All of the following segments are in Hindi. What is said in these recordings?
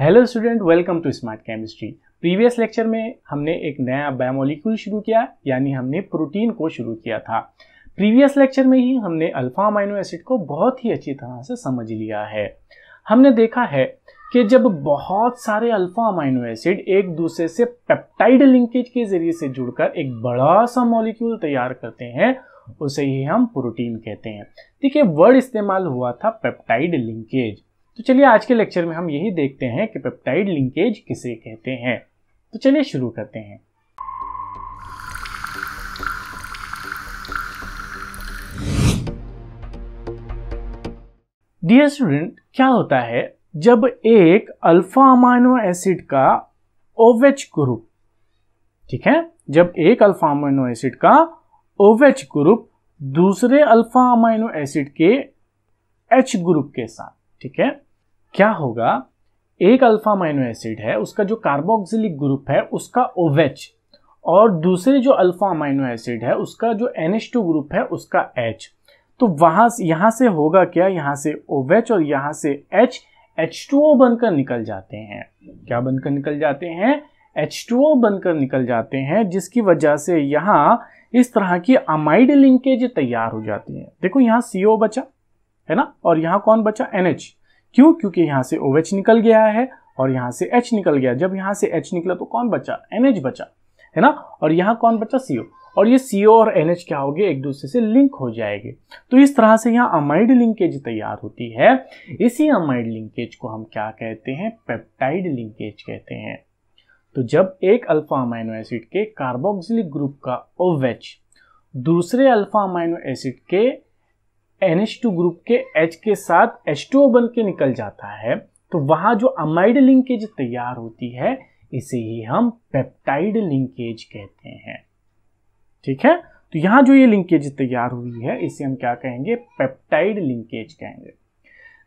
Hello student welcome to smart chemistry previous lecture में हमने एक नया बायोमोलिक्यूल शुरू किया यानी हमने प्रोटीन को शुरू किया था प्रीवियस लेक्चर में ही हमने अल्फा अमाइनो एसिड को बहुत ही अच्छी तरह से समझ लिया है हमने देखा है कि जब बहुत सारे अल्फा अमाइनो एसिड एक दूसरे से पेप्टाइड लिंकेज के जरिए से जुड़कर एक बड़ा सा मॉलिक्यूल तैयार करते हैं उसे ही हम प्रोटीन कहते हैं देखिए वर्ड इस्तेमाल हुआ था पेप्टाइड लिंकेज तो चलिए आज के लेक्चर में हम यही देखते हैं कि पेप्टाइड लिंकेज किसे कहते हैं तो चलिए शुरू करते हैं डियर स्टूडेंट क्या होता है जब एक अल्फा अमाइनो एसिड का ओवेच OH ग्रुप ठीक है जब एक अल्फा अमाइनो एसिड का ओवेच OH ग्रुप दूसरे अल्फा अमाइनो एसिड के एच ग्रुप के साथ ठीक है क्या होगा एक अल्फा माइनो एसिड है उसका जो कार्बोक्सिलिक ग्रुप है उसका ओवेच और दूसरे जो अल्फा माइनो एसिड है उसका जो एन ग्रुप है उसका एच तो वहां यहां से होगा क्या यहां से ओवेच और यहाँ से एच एच बनकर निकल जाते हैं क्या बनकर निकल जाते हैं एच बनकर निकल जाते हैं जिसकी वजह से यहाँ इस तरह की अमाइड लिंकेज तैयार हो जाती है देखो यहाँ सी बचा है ना और यहाँ कौन बचा एन एच क्यों क्योंकि यहाँ से ओ OH निकल गया है और यहाँ से H निकल गया जब यहाँ से H निकला तो कौन बचा NH बचा है ना और यहाँ कौन बचा CO और ये CO और NH क्या हो गए एक दूसरे से लिंक हो जाएंगे तो इस तरह से यहाँ अमाइड लिंकेज तैयार होती है इसी अमाइड लिंकेज को हम क्या कहते हैं पेप्टाइड लिंकेज कहते हैं तो जब एक अल्फा अमाइनो एसिड के कार्बोक्सिलिक ग्रुप का ओवेच दूसरे अल्फा अमाइनो एसिड के NH2 ग्रुप के H के साथ H2O बन के निकल जाता है तो वहां जो अमाइड लिंकेज तैयार होती है इसे ही हम पेप्टाइड लिंकेज कहते हैं ठीक है तो यहां जो ये लिंकेज तैयार हुई है इसे हम क्या कहेंगे पेप्टाइड लिंकेज कहेंगे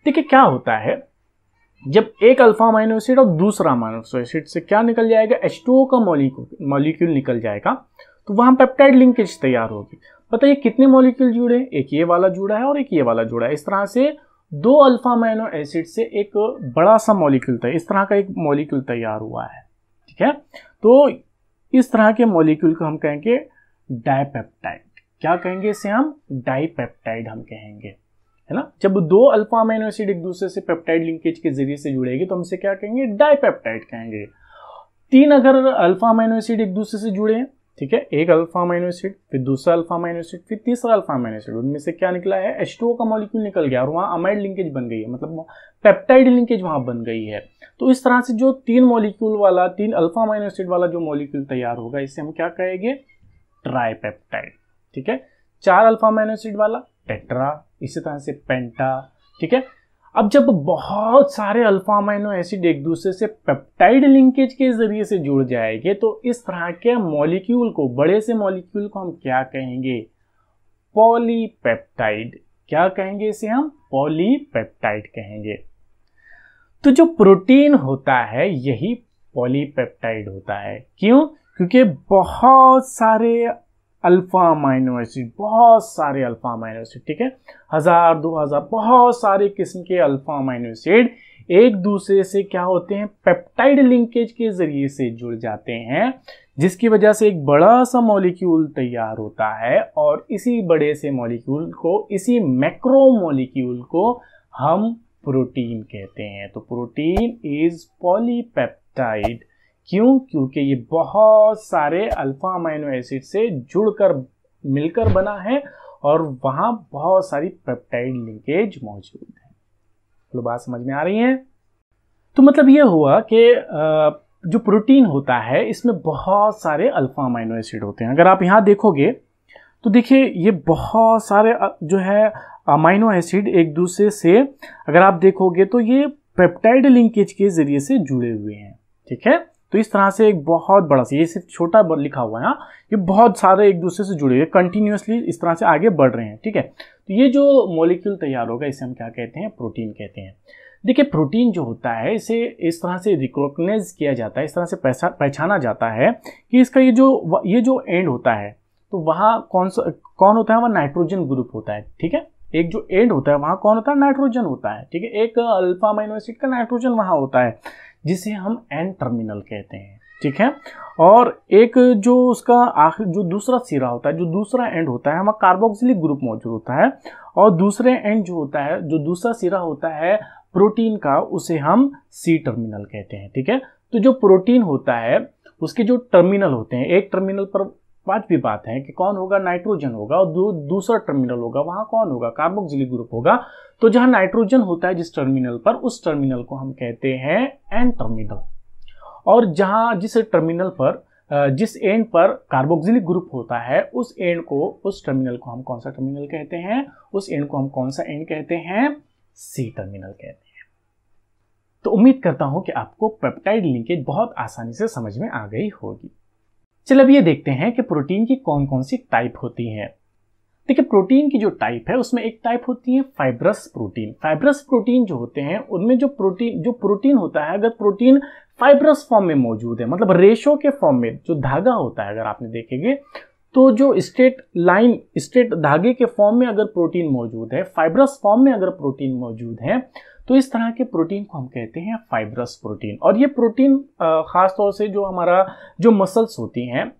देखिए क्या होता है जब एक अल्फा अमाइनो एसिड और दूसरा अमाइनो एसिड से क्या निकल जाएगा H2O का मॉलिक्यूल निकल जाएगा तो वहां पेप्टाइड लिंकेज तैयार होगी बताइए कितने मॉलिक्यूल जुड़े एक ये वाला जुड़ा है और एक ये वाला जुड़ा है इस तरह से दो अल्फा माइनो एसिड से एक बड़ा सा मॉलिक्यूल था इस तरह का एक मॉलिक्यूल तैयार हुआ है ठीक है तो इस तरह के मॉलिक्यूल को हम कहेंगे डायपेप्टाइड क्या कहेंगे इसे हम डाइपेप्टाइड हम कहेंगे है ना जब दो अल्फा अमाइनो एसिड एक दूसरे से पेप्टाइड लिंकेज के जरिए से जुड़ेगी तो हमसे क्या कहेंगे डायपेप्टाइड कहेंगे तीन अगर अल्फा अमाइनो एसिड एक दूसरे से जुड़े ठीक है एक अल्फा माइनो एसिड फिर दूसरा अल्फा माइनो एसिड फिर तीसरा अल्फा माइनो एसिड उनमें से क्या निकला है एच का मॉलिक्यूल निकल गया और वहां अमाइड लिंकेज बन गई है मतलब पेप्टाइड लिंकेज वहां बन गई है तो इस तरह से जो तीन मॉलिक्यूल वाला तीन अल्फा माइनो एसिड वाला जो मॉलिक्यूल तैयार होगा इसे हम क्या कहेंगे ट्राईपेप्टाइड ठीक है चार अल्फा माइनो एसिड वाला टेट्रा इसी तरह से पेंटा ठीक है अब जब बहुत सारे अल्फा अमाइनो एसिड एक दूसरे से पेप्टाइड लिंकेज के जरिए से जुड़ जाएंगे तो इस तरह के मॉलिक्यूल को बड़े से मॉलिक्यूल को हम क्या कहेंगे पॉलीपेप्टाइड क्या कहेंगे इसे हम पॉलीपेप्टाइड कहेंगे तो जो प्रोटीन होता है यही पॉलीपेप्टाइड होता है क्यों क्योंकि बहुत सारे अल्फ़ा अमाइनो एसिड बहुत सारे अल्फ़ा अमाइनो एसिड ठीक है हज़ार दो हज़ार बहुत सारे किस्म के अल्फ़ा अमाइनो एसिड एक दूसरे से क्या होते हैं पेप्टाइड लिंकेज के ज़रिए से जुड़ जाते हैं जिसकी वजह से एक बड़ा सा मॉलिक्यूल तैयार होता है और इसी बड़े से मॉलिक्यूल को इसी मैक्रो मॉलिक्यूल को हम प्रोटीन कहते हैं तो प्रोटीन इज पॉलीपेप्टाइड क्यों क्योंकि ये बहुत सारे अल्फा अमाइनो एसिड से जुड़कर मिलकर बना है और वहां बहुत सारी पेप्टाइड लिंकेज मौजूद है तो बात समझ में आ रही है तो मतलब ये हुआ कि जो प्रोटीन होता है इसमें बहुत सारे अल्फा अमाइनो एसिड होते हैं अगर आप यहाँ देखोगे तो देखिए ये बहुत सारे जो है अमाइनो एसिड एक दूसरे से अगर आप देखोगे तो ये पेप्टाइड लिंकेज के जरिए से जुड़े हुए हैं ठीक है तो इस तरह से एक बहुत बड़ा सा ये सिर्फ छोटा लिखा हुआ है ना हाँ। ये बहुत सारे एक दूसरे से जुड़े हुए कंटिन्यूसली इस तरह से आगे बढ़ रहे हैं ठीक है तो ये जो मोलिक्यूल तैयार होगा इसे हम क्या कहते हैं प्रोटीन कहते हैं देखिए प्रोटीन जो होता है इसे इस तरह से रिकॉग्नाइज किया जाता है इस तरह से पहचाना जाता है कि इसका ये जो ये जो एंड होता है तो वहाँ कौन सा कौन होता है वह नाइट्रोजन ग्रुप होता है ठीक है एक जो एंड होता है वहाँ कौन होता है नाइट्रोजन होता है ठीक है एक अल्फा माइनोसिड का नाइट्रोजन वहाँ होता है जिसे हम एन टर्मिनल कहते हैं ठीक है और एक जो उसका आखिर जो दूसरा सिरा होता है जो दूसरा एंड होता है हमारा कार्बोक्सिलिक ग्रुप मौजूद होता है और दूसरे एंड जो होता है जो दूसरा सिरा होता है प्रोटीन का उसे हम सी टर्मिनल कहते हैं ठीक है तो जो प्रोटीन होता है उसके जो टर्मिनल होते हैं एक टर्मिनल पर पांचवी बात है कि कौन होगा नाइट्रोजन होगा और दूसरा टर्मिनल होगा वहां कौन होगा कार्बोक्सिलिक ग्रुप होगा तो जहां नाइट्रोजन होता है जिस टर्मिनल पर उस टर्मिनल को हम कहते हैं एन टर्मिनल और जहां जिस टर्मिनल पर जिस एंड पर कार्बोक्सिलिक ग्रुप होता है उस एंड को उस टर्मिनल को हम कौन सा टर्मिनल कहते हैं उस एंड को हम कौन सा एंड कहते हैं सी टर्मिनल कहते हैं तो उम्मीद करता हूं कि आपको पेप्टाइड लिंकेज बहुत आसानी से समझ में आ गई होगी चलो अब ये देखते हैं कि प्रोटीन की कौन कौन सी टाइप होती हैं देखिए प्रोटीन की जो टाइप है उसमें एक टाइप होती है फाइब्रस प्रोटीन फाइब्रस प्रोटीन जो होते हैं उनमें जो प्रोटीन जो प्रोटीन होता है अगर प्रोटीन फाइब्रस फॉर्म में मौजूद है मतलब रेशो के फॉर्म में जो धागा होता है अगर आपने देखेंगे तो जो स्ट्रेट लाइन स्ट्रेट धागे के फॉर्म में अगर प्रोटीन मौजूद है फाइब्रस फॉर्म में अगर प्रोटीन मौजूद है तो इस तरह के प्रोटीन को हम कहते हैं फाइब्रस प्रोटीन और ये प्रोटीन ख़ास तौर से जो हमारा जो मसल्स होती हैं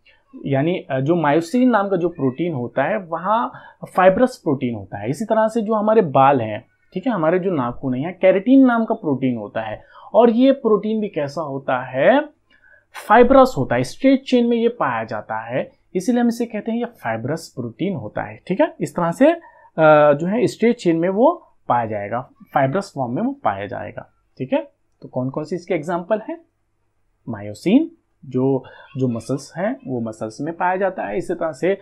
यानी जो मायोसिन नाम का जो प्रोटीन होता है वहाँ फाइब्रस प्रोटीन होता है इसी तरह से जो हमारे बाल हैं ठीक है हमारे जो नाखून है कैरेटीन नाम का प्रोटीन होता है और ये प्रोटीन भी कैसा होता है फाइब्रस होता है स्ट्रेट चेन में ये पाया जाता है इसीलिए हम इसे कहते हैं ये फाइब्रस प्रोटीन होता है ठीक है इस तरह से जो है स्ट्रेट चेन में वो पाया जाएगा फाइब्रस फॉर्म में वो पाया जाएगा ठीक है तो कौन कौन सी इसके एग्जाम्पल हैं मायोसिन जो जो मसल्स हैं वो मसल्स में पाया जाता है इसी तरह से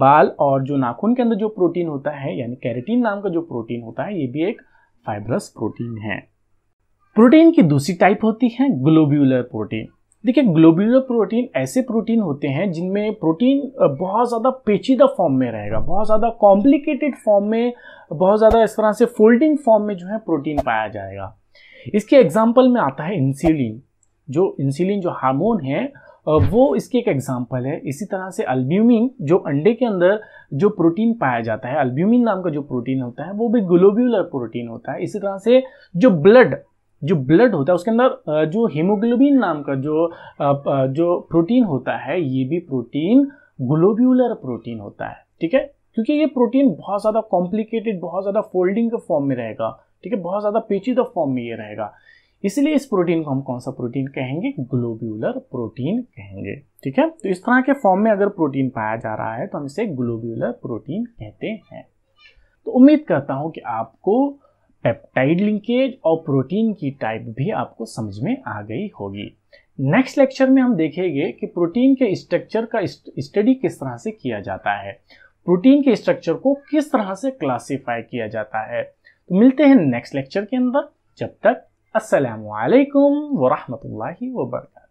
बाल और जो नाखून के अंदर जो प्रोटीन होता है यानी कैरेटीन नाम का जो प्रोटीन होता है ये भी एक फाइब्रस प्रोटीन है प्रोटीन की दूसरी टाइप होती है ग्लोब्यूलर प्रोटीन देखिए ग्लोबुलर प्रोटीन ऐसे प्रोटीन होते हैं जिनमें प्रोटीन बहुत ज़्यादा पेचीदा फॉर्म में रहेगा बहुत ज़्यादा कॉम्प्लिकेटेड फॉर्म में बहुत ज़्यादा इस तरह से फोल्डिंग फॉर्म में जो है प्रोटीन पाया जाएगा इसके एग्जाम्पल में आता है इंसुलिन जो इंसुलिन जो हार्मोन है वो इसकी एक एग्जाम्पल है इसी तरह से अल्ब्यूमिन जो अंडे के अंदर जो प्रोटीन पाया जाता है अल्ब्यूमिन नाम का जो प्रोटीन होता है वो भी ग्लोब्यूलर प्रोटीन होता है इसी तरह से जो ब्लड जो ब्लड होता है उसके अंदर जो हीमोग्लोबिन नाम का जो जो प्रोटीन होता है ये भी प्रोटीन ग्लोब्यूलर प्रोटीन होता है ठीक है क्योंकि ये प्रोटीन बहुत ज़्यादा कॉम्प्लिकेटेड बहुत ज़्यादा फोल्डिंग के फॉर्म में रहेगा ठीक है बहुत ज़्यादा पेचीदा फॉर्म तो में ये रहेगा इसलिए इस प्रोटीन को हम कौन सा प्रोटीन कहेंगे ग्लोब्यूलर प्रोटीन कहेंगे ठीक है तो इस तरह के फॉर्म में अगर प्रोटीन पाया जा रहा है तो हम इसे ग्लोब्यूलर प्रोटीन कहते हैं तो उम्मीद करता हूँ कि आपको पेप्टाइड लिंकेज और प्रोटीन की टाइप भी आपको समझ में आ गई होगी नेक्स्ट लेक्चर में हम देखेंगे कि प्रोटीन के स्ट्रक्चर का स्टडी किस तरह से किया जाता है प्रोटीन के स्ट्रक्चर को किस तरह से क्लासिफाई किया जाता है तो मिलते हैं नेक्स्ट लेक्चर के अंदर जब तक असलकम वरहमल वर्का